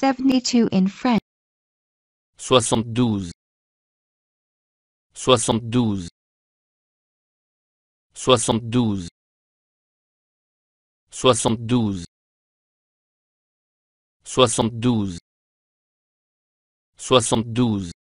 72 in French. 72 72 72 72 72 72